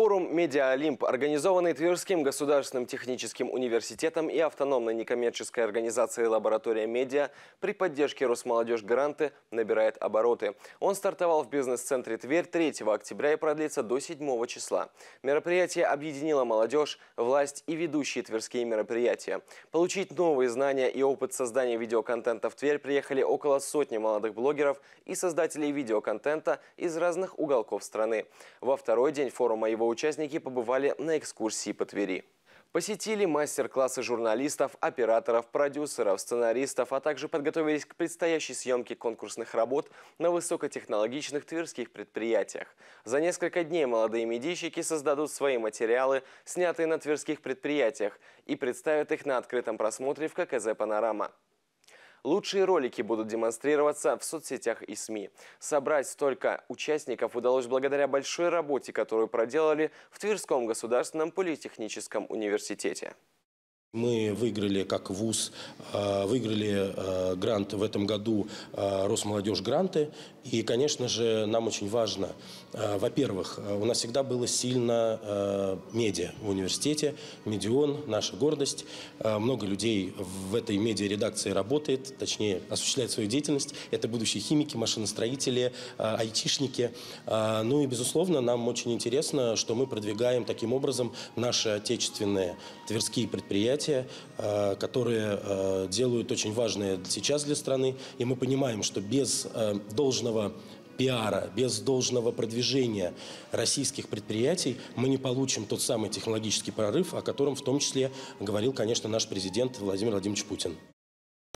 Форум «Медиа Олимп», организованный Тверским государственным техническим университетом и автономной некоммерческой организацией «Лаборатория медиа» при поддержке «Росмолодежь Гранты» набирает обороты. Он стартовал в бизнес-центре Тверь 3 октября и продлится до 7 числа. Мероприятие объединило молодежь, власть и ведущие тверские мероприятия. Получить новые знания и опыт создания видеоконтента в Тверь приехали около сотни молодых блогеров и создателей видеоконтента из разных уголков страны. Во второй день форума его участники побывали на экскурсии по Твери. Посетили мастер-классы журналистов, операторов, продюсеров, сценаристов, а также подготовились к предстоящей съемке конкурсных работ на высокотехнологичных тверских предприятиях. За несколько дней молодые медийщики создадут свои материалы, снятые на тверских предприятиях, и представят их на открытом просмотре в ККЗ «Панорама». Лучшие ролики будут демонстрироваться в соцсетях и СМИ. Собрать столько участников удалось благодаря большой работе, которую проделали в Тверском государственном политехническом университете. Мы выиграли как ВУЗ, э, выиграли э, грант в этом году э, Росмолодежь гранты. И, конечно же, нам очень важно, во-первых, у нас всегда было сильно медиа в университете, медион, наша гордость. Много людей в этой медиа редакции работает, точнее, осуществляет свою деятельность. Это будущие химики, машиностроители, айтишники. Ну и, безусловно, нам очень интересно, что мы продвигаем таким образом наши отечественные тверские предприятия, предприятия, э, которые э, делают очень важное сейчас для страны. И мы понимаем, что без э, должного пиара, без должного продвижения российских предприятий мы не получим тот самый технологический прорыв, о котором в том числе говорил, конечно, наш президент Владимир Владимирович Путин.